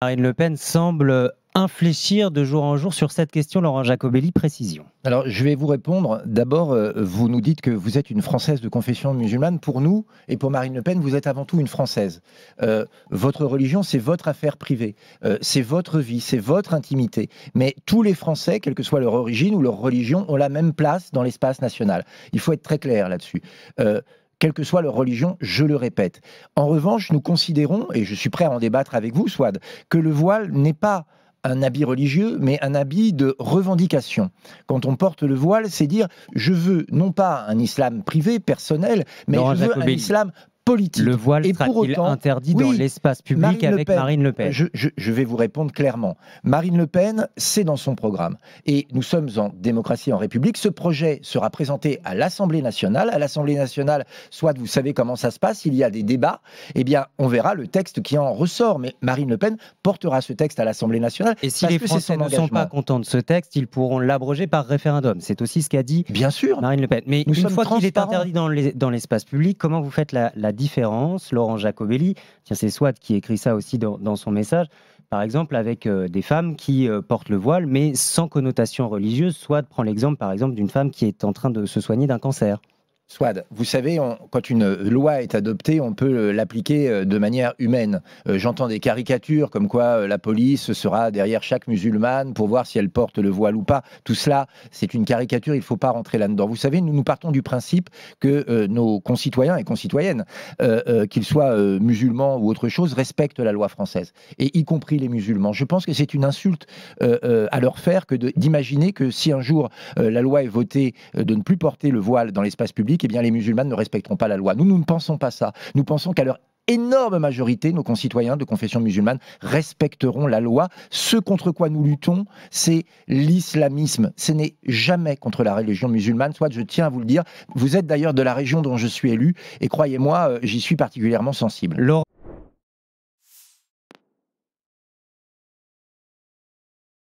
Marine Le Pen semble infléchir de jour en jour sur cette question, Laurent Jacobelli, précision. Alors, je vais vous répondre. D'abord, euh, vous nous dites que vous êtes une Française de confession musulmane. Pour nous, et pour Marine Le Pen, vous êtes avant tout une Française. Euh, votre religion, c'est votre affaire privée. Euh, c'est votre vie, c'est votre intimité. Mais tous les Français, quelle que soit leur origine ou leur religion, ont la même place dans l'espace national. Il faut être très clair là-dessus quelle que soit leur religion, je le répète. En revanche, nous considérons, et je suis prêt à en débattre avec vous, Swad, que le voile n'est pas un habit religieux, mais un habit de revendication. Quand on porte le voile, c'est dire je veux non pas un islam privé, personnel, mais je veux un islam le voile sera t autant interdit dans l'espace public avec Marine Le Pen je, vais vous répondre clairement. Marine Le Pen, c'est dans son programme. Et nous sommes en démocratie en République. Ce projet sera présenté à l'Assemblée nationale. À l'Assemblée nationale, soit vous savez comment ça se passe, il y a des débats. Eh bien, on verra le texte qui en ressort. Mais Marine Le Pen portera ce texte à l'Assemblée nationale. Et si les Français ne sont pas contents de ce texte, ils pourront l'abroger par référendum. C'est aussi ce qu'a dit bien sûr. Marine Le Pen. Mais une fois qu'il est interdit dans l'espace les, dans public, comment vous faites la, la différence. Laurent Jacobelli, c'est Swat qui écrit ça aussi dans, son message, par exemple avec euh, des femmes qui euh, portent le voile, mais sans connotation religieuse. Swat prend l'exemple, par exemple, d'une femme qui est en train de se soigner d'un cancer. Swad, vous savez, quand une loi est adoptée, on peut euh, l'appliquer euh, de manière humaine. Euh, j'entends des caricatures comme quoi la police sera derrière chaque musulmane pour voir si elle porte le voile ou pas. Tout cela, c'est une caricature, il ne faut pas rentrer là-dedans. Vous savez, nous, nous partons du principe que nos concitoyens et concitoyennes, qu'ils soient musulmans ou autre chose, respectent la loi française, et y compris les musulmans. Je pense que c'est une insulte à leur faire que d'imaginer que si un jour la loi est votée de ne plus porter le voile dans l'espace public, eh bien les musulmans ne respecteront pas la loi. Nous, nous ne pensons pas ça. Nous pensons qu'à leur énorme majorité, nos concitoyens de confession musulmane respecteront la loi. Ce contre quoi nous luttons, c'est l'islamisme. Ce n'est jamais contre la religion musulmane. Soit, je tiens à vous le dire, vous êtes d'ailleurs de la région dont je suis élu, et croyez-moi, euh, j'y suis particulièrement sensible.